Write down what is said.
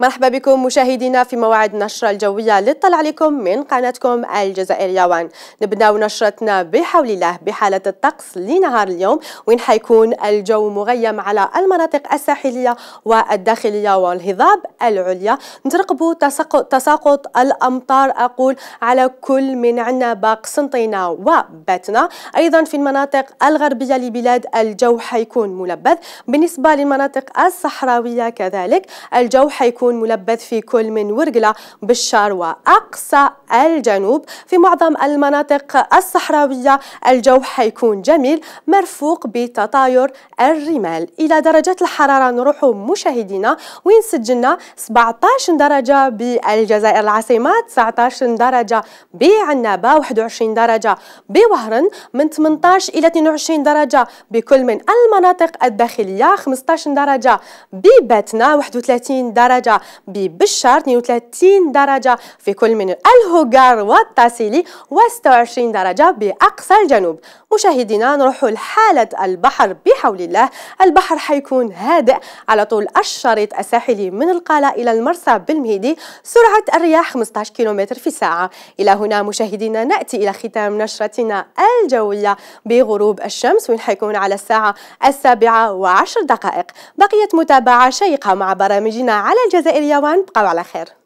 مرحبا بكم مشاهدينا في مواعيد نشرة الجوية للطلع عليكم من قناتكم الجزائر يوان نبداو نشرتنا بحول الله بحالة الطقس لنهار اليوم وين حيكون الجو مغيم على المناطق الساحلية والداخلية والهضاب العليا نترقبوا تساقط, تساقط الأمطار أقول على كل من باق سنطينا وباتنا أيضا في المناطق الغربية لبلاد الجو حيكون ملبث بالنسبة للمناطق الصحراوية كذلك الجو حيكون يكون ملبث في كل من ورقلة بالشار وأقصى الجنوب في معظم المناطق الصحراوية الجو حيكون جميل مرفوق بتطاير الرمال إلى درجات الحرارة نروح مشاهدينا وين سجلنا 17 درجة بالجزائر العاصمة 19 درجة بعنابة 21 درجة بوهرن من 18 إلى 22 درجة بكل من المناطق الداخلية 15 درجة بباتنا 31 درجة ببشار 32 درجة في كل من الهوغار والتاسيلي و26 درجة بأقصى الجنوب مشاهدينا نروحوا لحالة البحر بحول الله البحر حيكون هادئ على طول الشريط الساحلي من القلاء إلى المرسى بالمهيدي سرعة الرياح 15 كيلومتر في ساعة إلى هنا مشاهدينا نأتي إلى ختام نشرتنا الجوية بغروب الشمس وين حيكون على الساعة السابعة وعشر دقائق بقيت متابعة شيقة مع برامجنا على الجزائر el yawan qala